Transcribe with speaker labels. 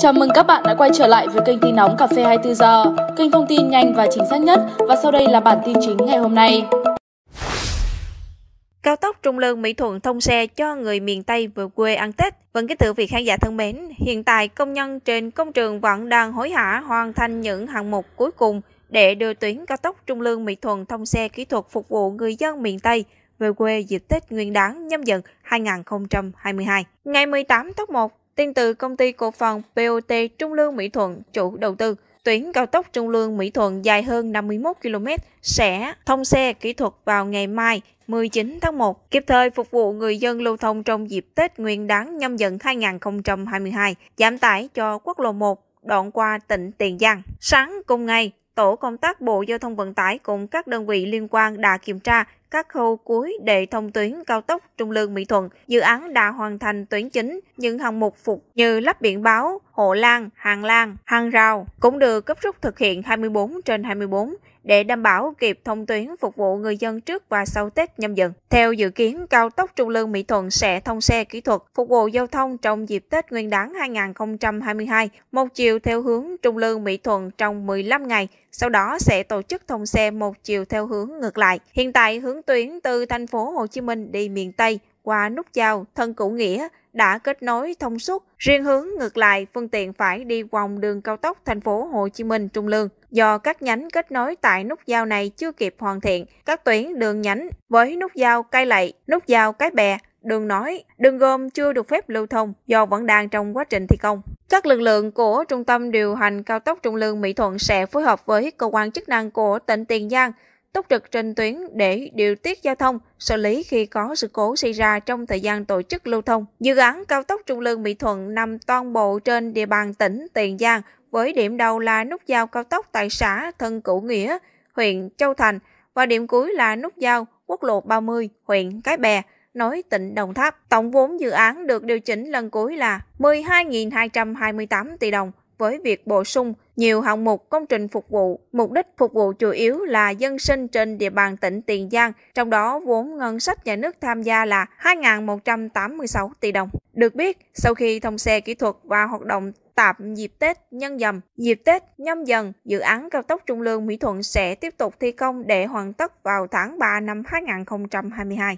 Speaker 1: Chào mừng các bạn đã quay trở lại với kênh tin nóng Cà phê 24 giờ, kênh thông tin nhanh và chính xác nhất và sau đây là bản tin chính ngày hôm nay. Cao tốc Trung Lương Mỹ Thuận thông xe cho người miền Tây về quê ăn Tết. Vâng kính thưa vị khán giả thân mến, hiện tại công nhân trên công trường vẫn đang hối hả hoàn thành những hạng mục cuối cùng để đưa tuyến cao tốc Trung Lương Mỹ Thuận thông xe kỹ thuật phục vụ người dân miền Tây về quê dịp Tết Nguyên đán nhâm dần 2022. Ngày 18 tháng 1, tin từ công ty cổ phần POT Trung Lương Mỹ Thuận chủ đầu tư. Tuyến cao tốc Trung Lương Mỹ Thuận dài hơn 51 km sẽ thông xe kỹ thuật vào ngày mai 19 tháng 1, kịp thời phục vụ người dân lưu thông trong dịp Tết Nguyên đán nhâm dần 2022, giảm tải cho quốc lộ 1 đoạn qua tỉnh Tiền Giang. Sáng cùng ngày, tổ công tác Bộ Giao thông Vận tải cùng các đơn vị liên quan đã kiểm tra các khâu cuối để thông tuyến cao tốc Trung Lương Mỹ Thuận. Dự án đã hoàn thành tuyến chính, những hạng mục phục như lắp biển báo, hộ lan, hàng lan, hàng rào cũng được cấp rút thực hiện 24 trên 24 để đảm bảo kịp thông tuyến phục vụ người dân trước và sau Tết nhâm dần. Theo dự kiến, cao tốc Trung Lương Mỹ Thuận sẽ thông xe kỹ thuật phục vụ giao thông trong dịp Tết Nguyên đán 2022, một chiều theo hướng Trung Lương Mỹ Thuận trong 15 ngày, sau đó sẽ tổ chức thông xe một chiều theo hướng ngược lại. Hiện tại, hướng tuyến từ thành phố Hồ Chí Minh đi miền Tây qua nút giao thân cũ nghĩa đã kết nối thông suốt. Riêng hướng ngược lại, phương tiện phải đi vòng đường cao tốc thành phố Hồ Chí Minh Trung Lương. Do các nhánh kết nối tại nút giao này chưa kịp hoàn thiện, các tuyến đường nhánh với nút giao Cai Lậy, nút giao Cái Bè, đường nói, đường gom chưa được phép lưu thông do vẫn đang trong quá trình thi công. Các lực lượng của Trung tâm điều hành cao tốc Trung Lương Mỹ Thuận sẽ phối hợp với cơ quan chức năng của tỉnh Tiền Giang túc trực trên tuyến để điều tiết giao thông, xử lý khi có sự cố xảy ra trong thời gian tổ chức lưu thông. Dự án cao tốc Trung Lương Mỹ Thuận nằm toàn bộ trên địa bàn tỉnh Tiền Giang với điểm đầu là nút giao cao tốc tại xã Thân Cửu Nghĩa, huyện Châu Thành và điểm cuối là nút giao quốc lộ 30, huyện Cái Bè, nối tỉnh Đồng Tháp. Tổng vốn dự án được điều chỉnh lần cuối là 12.228 tỷ đồng, với việc bổ sung nhiều hạng mục công trình phục vụ, mục đích phục vụ chủ yếu là dân sinh trên địa bàn tỉnh Tiền Giang, trong đó vốn ngân sách nhà nước tham gia là 2.186 tỷ đồng. Được biết, sau khi thông xe kỹ thuật và hoạt động tạm dịp Tết nhân dầm, dịp Tết nhâm dần, dự án cao tốc Trung Lương Mỹ Thuận sẽ tiếp tục thi công để hoàn tất vào tháng 3 năm 2022.